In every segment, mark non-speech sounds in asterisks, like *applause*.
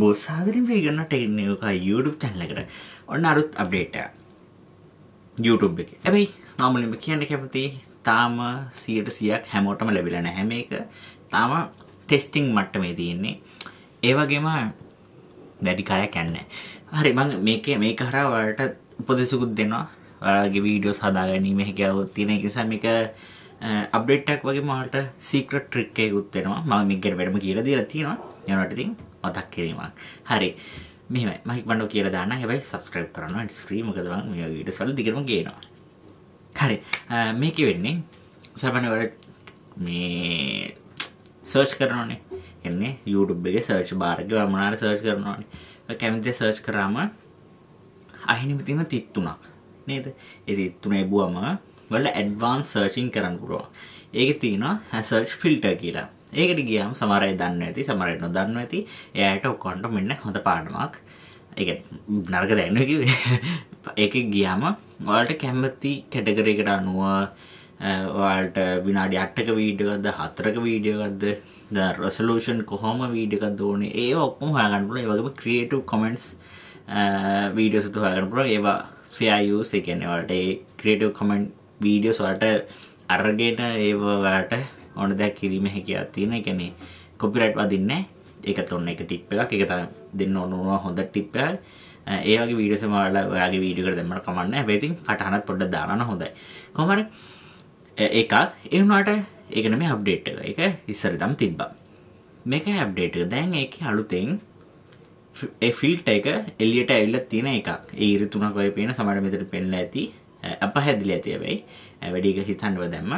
බෝසාදරින් වේගන්න ටෙක්නක YouTube චැනලකට ඔන්න අරුත් අප්ඩේටය YouTube එක ඇබයි මාමුලිම කියන්න කැමති තාම සියට සියක් හැමෝටම ලැබිලන හැම එක තාම ටෙස්ටිං මට්ට මේ තියෙන්නේ ඒවගේම දැඩි කය කැන්න හරි මං මේක මේ කරාවට උපදෙසකුත් දෙනවා වගේ වීඩියෝ සදාගැනීම හැකැවුත් තියෙන එකසමික අප්ඩේට්ටක් වගේ මට සීක්‍රට ට්‍රික්කයකුත්වෙනවා ම මින්කට වැඩම කියල දීල තියෙනවා යනටතින් මතක් කිරීමක් හරි මෙම මහි වඩු කියල දාන්න හැබයි සස්ක්‍රප් කරන්න ස්්‍රීමකදව ට සල් දිගරම ගේනවා හරි මේක වෙන්නේ සබනවල මේ සර්ච් කරනනේ එන්නේ යුටුබ්ගේ සර්ච් බාර්ග මනාර සර්ච් කරනවානේ කැමති සර්ච් කරාම අහිනිමතින තිත්තුනක් නේද එ තිත්තුනේ බුවම වල ඇඩ්වාන්ස් සර්චින් කරන්න පුළුවන්. ඒකේ තියෙනවා සර්ච් ෆිල්ටර් කියලා. ඒකට ගියාම සමහර අය දන්නේ නැති, සමහර අය නොදන්නව ඇති. එයාට ඔක්කොන්ට මෙන්න හොඳ පාඩමක්. ඒක නරක දැනුව කිව්වේ. *laughs* ඒක ගියාම ඔයාලට කැමති කැටගරි එකට අනුව ඔයාලට විනාඩි 8ක වීඩියෝ එකක්ද 4ක වීඩියෝ එකක්ද දැන් රෙසලූෂන් කොහොම වීඩියෝ එකක්ද ඕනේ ඒව ඔක්කොම හොයාගන්න පුළුවන්. ඒ වගේම ක්‍රියේටිව් කමෙන්ට්ස් වීඩියෝස් උත් හොයාගන්න පුළුවන්. ඒවා ෆෙයා යූස් ඒ කියන්නේ ඔයාලට ඒ ක්‍රියේටිව් කමෙන්ට් වීඩියෝස් වලට අරගෙන ඒවාට ඕන දෙයක් කිරීම හැකියාවක් තියෙන. ඒ කියන්නේ කොපිරයිට් වදින්නේ ඒක තොන්න එක ටිප් එකක්. ඒක තමයි දෙන්න ඕන ඕන හොඳ ටිප් එකක්. ඒ වගේ වීඩියෝස් වල ඔයාගේ වීඩියෝ එකට දැම්මම කමක් නැහැ. හැබැයි ඉතින් කටහනක් පොඩ්ඩක් දානවා නම් හොඳයි. කොහොම හරි එකක් ඒ වුණාට ඒක නෙමෙයි අප්ඩේට් එක. ඒක ඉස්සරදම් තිබ්බා. මේක අප්ඩේට් එක. දැන් ඒකේ අලුතෙන් ඒ ෆිල්ට එක එලියට ඇවිල්ලා තියෙන එකක්. ඒ ඉරි තුනක් වගේ පේන සමහර මෙතන පෙන්ලා ඇති. අප හැදිල ඇති ඇබැයි වැඩික හිතන්ඩුව දැම්ම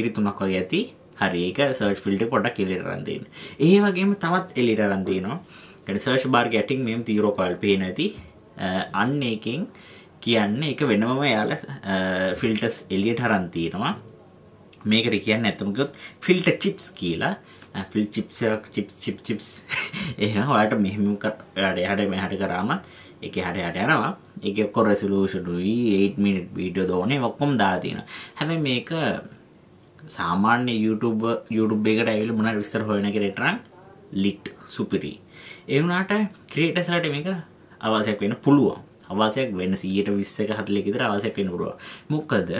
ඉරි තුනක් වගේ ඇති හරික සර්් ෆිල්ට පොඩක් එලිට රන්දීන් ඒ වගේම තවත් එලිට රන්දීනවා කට සර්ෂ් බාර් ගැටික් මෙම තීරෝකල් පේන ඇති අන්න එකින් කියන්න එක වෙනමම යාල ෆිල්ටස් එලියට හරන්තිීනවා මේකට කියන්න ඇතමකුත් ෆිල්ට චිප්ස් කියලා ෆිල් චිප්සක් චිප් චිප් චිප්ස් එහ හට මෙහෙමකට හට මෙහට කරාමත් එක හට යට යනවා එක එක්කො රැසිලූෂඩුයි 8 මිනිට් වීඩියෝ දෝනේ ඔක්කොම දාලා තියෙනවා හැබැයි මේක සාමාන්‍ය YouTube YouTube එකට ඇවිල්ලා මොනවා විස්තර හොයන කෙනෙක්ට නම් ලිට් සුපිරි ඒ වුණාට ක්‍රියේටර්ස්ලාට මේක අවශ්‍යයක් වෙන්න පුළුවන් අවශ්‍යයක් වෙන්න 120ක 40ක විතර අවශ්‍යයක් වෙන්න පුළුවන් මොකද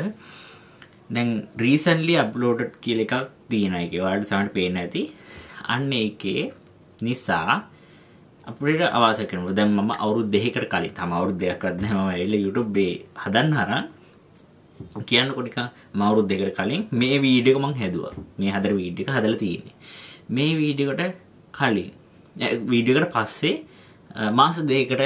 දැන් රීසන්ලි අප්ලෝඩඩ් කියලා එකක් තියෙනවා ඒකේ ඔයාලට සමහරට පේන්න ඇති අන්න ඒකේ නිසා අපට අවාසකන දැම් ම අවුරු දෙහෙකට කලින් තම අවුරු දෙයක්ත්න ම එල්ල යුටබේ හදන්න හරන් කියන්න කොටික මවුරුත් දෙකට කලින් මේ වීඩියක මං හැදුව මේ හදර වීඩික හදල තියන්නේ මේ වීඩිකට කලින් වීඩියකට පස්සේ මාස දෙකට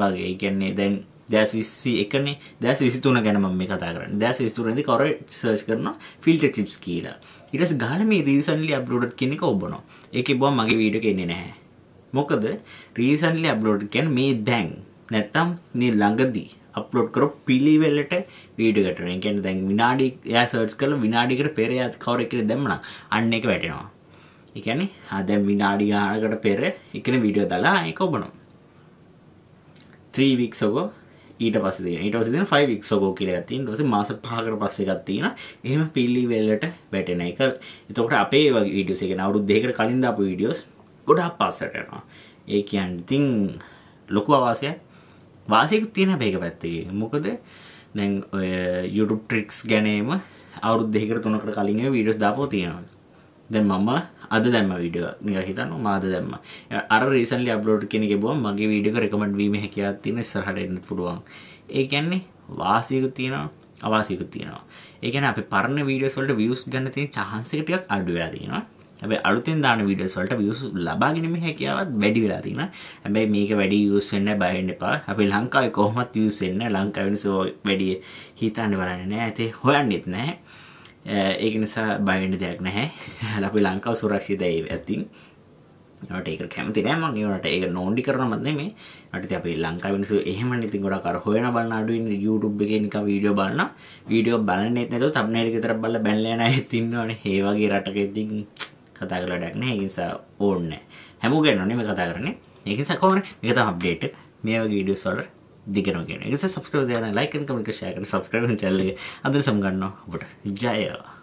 වගේ කියන්නේ දැන් දැස් විස්සි එකනේ දැස් විසිතුන ගැනම මේ කතා කරන්න දැස් විස්තුරදි කවර සර්ච් කරන ෆිල්ට චිප්ස් කියලා ඉරස් ගාල මේ රීසන්ලි අප්ලෝඩ් කෙනෙක ඔබනවා එක බව මගේ වීඩියක එන්නේ නැහැ මොකද රීසන්ලි අප්ලෝඩ් කියන මේ දැන් නැත්තම් මේ ළඟදී අප්ලෝඩ් කර පිළිවෙලට වීඩියෝ ගැටෙනවා. ඒ කියන්නේ දැන් විනාඩි එයා සර්ච් කරලා විනාඩියකට පෙර එයා කවර එකේ දැම්මනම් අන්න එක වැටෙනවා. ඒ කියන්නේ ආ දැන් විනාඩි ගානකට පෙර එකන වීඩියෝ දාලා ඒක ඔබනවා. 3 weeks ago ඊට පස්සේ දෙන. ඊට පස්සේ දෙන 5 weeks ago කියලා එකක් තියෙනවා. ඊට පස්සේ මාස 5කට පස්සේ එකක් තියෙනවා. එහෙම පිළිවෙලට වැටෙන එක. එතකොට අපේ වගේ වීඩියෝස් ඒ කියන්නේ අවුරුදු දෙකකට කලින් දාපු වීඩියෝස් ගොඩක් පස්සට යනවා ඒ කියන් ඉතින් ලොකු අවාසයක් වාසයකුත් තියෙන බේක පැත්තේ මොකද දැන් ඔය YouTube ට්‍රික්ස් ගැනීම අවුරුදු දෙකකට තුනකට කලින් වීඩියෝස් දාපෝ තියෙනවා දැන් මම අද දැම්ම වීඩියෝ නිකන් හිතන්න මම අද දැම්ම අර රීසන්ලි අප්ලෝඩ් කෙනෙක් ගිහුවම මගේ වීඩියෝ එක රෙකමන්ඩ් වීම හැකියාවක් තියෙන ඉස්සරහට එන්න පුළුවන් ඒ කියන්නේ වාසියකුත් තියෙනවා අවාසියකුත් තියෙනවා ඒ කියන්නේ අපේ පරණ වීඩියෝස් වලට views ගන්න තියෙන chance එක ටිකක් අඩු වෙලා තියෙනවා හැබැයි අලුතෙන් දාන වීඩියෝස් වලට views ලබා ගැනීම හැකියාවත් වැඩි වෙලා තියෙනවා. හැබැයි මේක වැඩි views වෙන්න බය වෙන්න එපා. අපි ලංකාවේ කොහොමවත් views වෙන්න ලංකාවේ මිනිස්සු වැඩි හිතන්න බලන්නේ නැහැ. ඒතේ හොයන්නෙත් නැහැ. ඒක නිසා බය වෙන්න දෙයක් නැහැ. *laughs* අපි ලංකාව සුරක්ෂිතයි ඇතින්. ඒවට ඒක කැමති නෑ මම ඒවට ඒක නෝන්ඩි කරනවත් නෙමෙයි අටති අපි ලංකාවේ මිනිස්සු එහෙමනේ ඉතින් ගොඩක් අර හොයන බලන අඩුවෙන් YouTube එකේ නිකන් වීඩියෝ බලන වීඩියෝ බලන්නේ නැතුව thumbnail එක විතරක් බලලා බැනලා යන අයත් ඉන්නවනේ ඒ වගේ රටක ඉතින් කතා කරලා වැඩක් නැහැ. ඒ නිසා ඕනේ නැහැ. හැමෝගෙන් නෝනේ මේ කතා කරන්නේ. ඒක නිසා කොහොමද? මේක තමයි අප්ඩේට්. මේ වගේ වීඩියෝස් වල දිගටම ගන්න. ඒ නිසා subscribe කරලා like and comment share කරලා subscribe කරන channel එක අදට සමගන්නවා ඔබට. ජය වේවා.